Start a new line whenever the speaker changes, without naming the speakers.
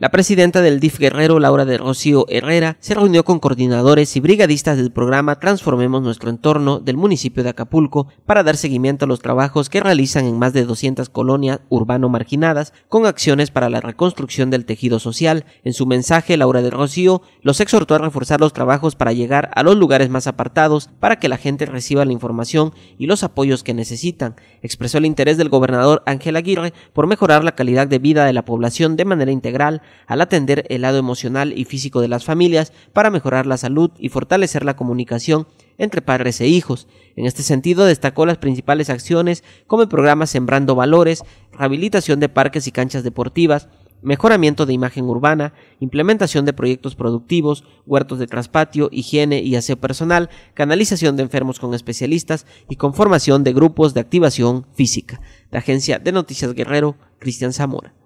La presidenta del DIF Guerrero, Laura de Rocío Herrera, se reunió con coordinadores y brigadistas del programa Transformemos nuestro entorno del municipio de Acapulco para dar seguimiento a los trabajos que realizan en más de 200 colonias urbano marginadas con acciones para la reconstrucción del tejido social. En su mensaje, Laura de Rocío los exhortó a reforzar los trabajos para llegar a los lugares más apartados para que la gente reciba la información y los apoyos que necesitan. Expresó el interés del gobernador Ángel Aguirre por mejorar la calidad de vida de la población de manera integral al atender el lado emocional y físico de las familias para mejorar la salud y fortalecer la comunicación entre padres e hijos. En este sentido, destacó las principales acciones como el programa Sembrando Valores, rehabilitación de parques y canchas deportivas, mejoramiento de imagen urbana, implementación de proyectos productivos, huertos de traspatio, higiene y aseo personal, canalización de enfermos con especialistas y conformación de grupos de activación física. La agencia de Noticias Guerrero, Cristian Zamora.